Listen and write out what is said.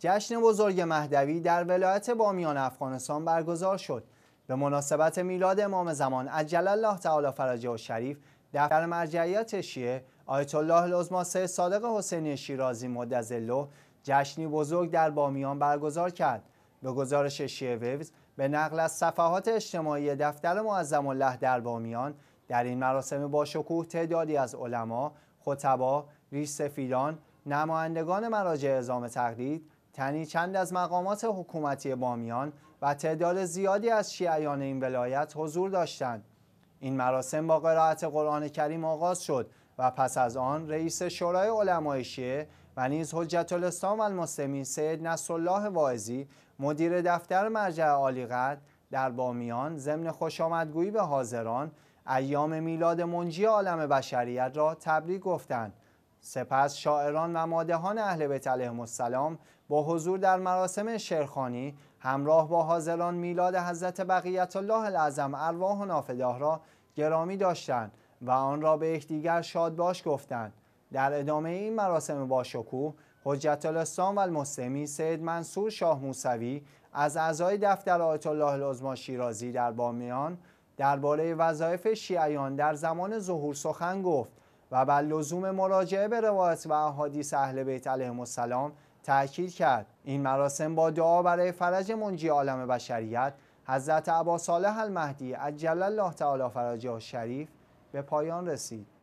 جشن بزرگ مهدوی در ولایت بامیان افغانستان برگزار شد به مناسبت میلاد امام زمان عجل الله تعالی فرجه و شریف دفتر مرجعیت شیعه آیت الله لزماسه صادق حسینی شیرازی مدزلو جشنی بزرگ در بامیان برگزار کرد به گزارش شیعه ویوز به نقل از صفحات اجتماعی دفتر معظم الله در بامیان در این مراسم با شکوه تعدادی از علما خطبا ریش سفیدان نمایندگان مراجع اعزام تقلید یعنی چند از مقامات حکومتی بامیان و تعداد زیادی از شیعیان این ولایت حضور داشتند این مراسم با قرائت قرآن کریم آغاز شد و پس از آن رئیس شورای علمای شیعه و نیز حجت الاسلام المسلمین سید نصرالله واعظی مدیر دفتر مرجع عالی در بامیان ضمن خوشامدگویی به حاضران ایام میلاد منجی عالم بشریت را تبریک گفتند سپس شاعران و مادهان اهل بیت علیهم السلام با حضور در مراسم شیرخانی همراه با حاضران میلاد حضرت بقیت الله العظم ارواح و نافداه را گرامی داشتند و آن را به یکدیگر شادباش گفتند در ادامه این مراسم باشکوه حجت الاسلام و المسلمی سید منصور شاه موسوی از اعضای دفتر آیت الله العظما شیرازی در بامیان درباره وظایف شیعیان در زمان ظهور سخن گفت و بر لزوم مراجعه به روایت و احادیث اهل بیت علیهم السلام تأکید کرد این مراسم با دعا برای فرج منجی عالم بشریت حضرت ابا صالح المهدی عجل الله تعالی فرجه شریف به پایان رسید